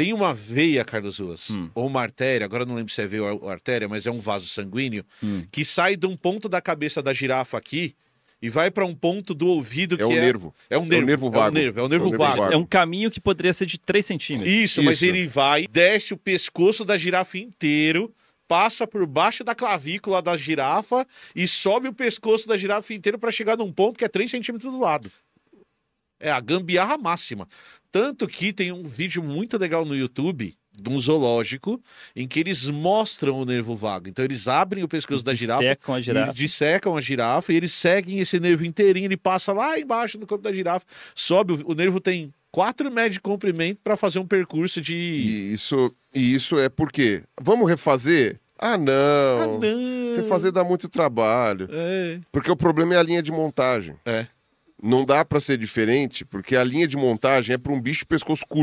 tem uma veia, Carlos Ruas, hum. ou uma artéria, agora não lembro se é veia ou artéria, mas é um vaso sanguíneo, hum. que sai de um ponto da cabeça da girafa aqui e vai para um ponto do ouvido é que o é... Nervo. É um é nervo. É um nervo vago. É um nervo, é um é nervo, é um nervo vago. vago. É um caminho que poderia ser de 3 centímetros. Isso, Isso, mas ele vai, desce o pescoço da girafa inteiro, passa por baixo da clavícula da girafa e sobe o pescoço da girafa inteiro para chegar num ponto que é 3 centímetros do lado. É a gambiarra máxima. Tanto que tem um vídeo muito legal no YouTube de um zoológico em que eles mostram o nervo vago. Então eles abrem o pescoço da girafa, a girafa. Eles dissecam a girafa e eles seguem esse nervo inteirinho, ele passa lá embaixo no corpo da girafa, sobe, o, o nervo tem 4 metros de comprimento para fazer um percurso de e isso e isso é porque vamos refazer ah não, ah, não. refazer dá muito trabalho é. porque o problema é a linha de montagem é não dá para ser diferente, porque a linha de montagem é para um bicho de pescoço curto.